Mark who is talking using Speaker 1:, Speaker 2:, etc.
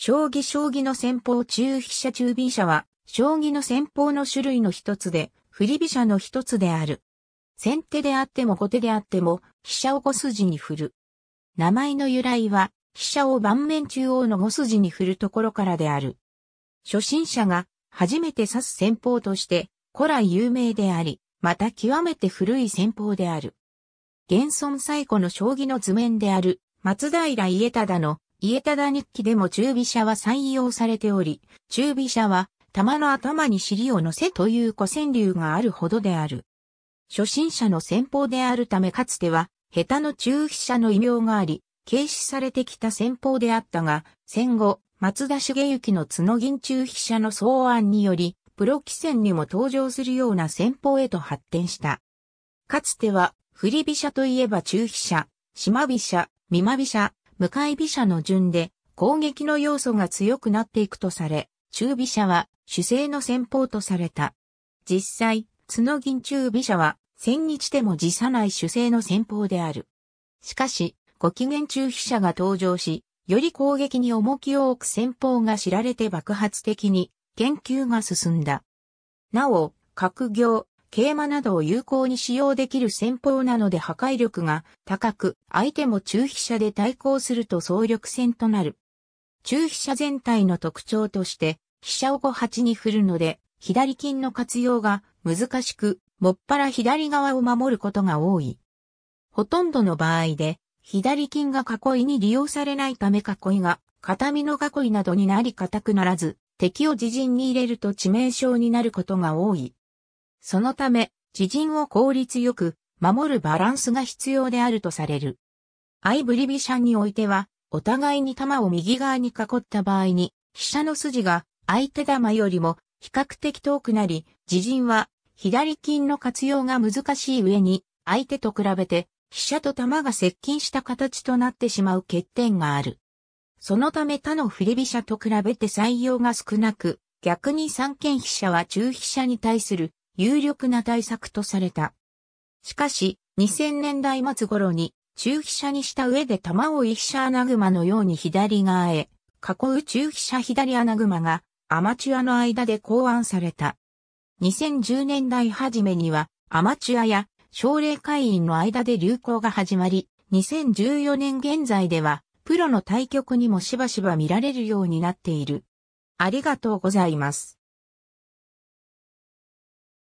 Speaker 1: 将棋将棋の戦法中飛車中飛車は、将棋の戦法の種類の一つで、振り飛車の一つである。先手であっても後手であっても、飛車を5筋に振る。名前の由来は、飛車を盤面中央の5筋に振るところからである。初心者が初めて指す戦法として、古来有名であり、また極めて古い戦法である。現存最古の将棋の図面である、松平家忠の家忠日記でも中飛車は採用されており、中飛車は玉の頭に尻を乗せという古川流があるほどである。初心者の戦法であるためかつては、下手の中飛車の異名があり、軽視されてきた戦法であったが、戦後、松田茂之の角銀中飛車の草案により、プロ棋戦にも登場するような戦法へと発展した。かつては、振り飛車といえば中飛車、島飛車、美馬飛車、向かい飛車の順で攻撃の要素が強くなっていくとされ、中飛車は主勢の戦法とされた。実際、角銀中飛車は千日でも辞さない主勢の戦法である。しかし、ご機嫌中飛車が登場し、より攻撃に重きを置く戦法が知られて爆発的に研究が進んだ。なお、角行、桂馬などを有効に使用できる戦法なので破壊力が高く、相手も中飛車で対抗すると総力戦となる。中飛車全体の特徴として、飛車を5八に振るので、左金の活用が難しく、もっぱら左側を守ることが多い。ほとんどの場合で、左金が囲いに利用されないため囲いが、片身の囲いなどになり固くならず、敵を自陣に入れると致命傷になることが多い。そのため、自陣を効率よく守るバランスが必要であるとされる。相振り飛車においては、お互いに玉を右側に囲った場合に、飛車の筋が相手玉よりも比較的遠くなり、自陣は左金の活用が難しい上に、相手と比べて飛車と玉が接近した形となってしまう欠点がある。そのため他の振り飛車と比べて採用が少なく、逆に三間飛車は中飛車に対する有力な対策とされた。しかし、2000年代末頃に中飛車にした上で玉を飛車穴熊のように左側へ、囲う中飛車左穴熊がアマチュアの間で考案された。2010年代初めにはアマチュアや奨励会員の間で流行が始まり、2014年現在ではプロの対局にもしばしば見られるようになっている。ありがとうございます。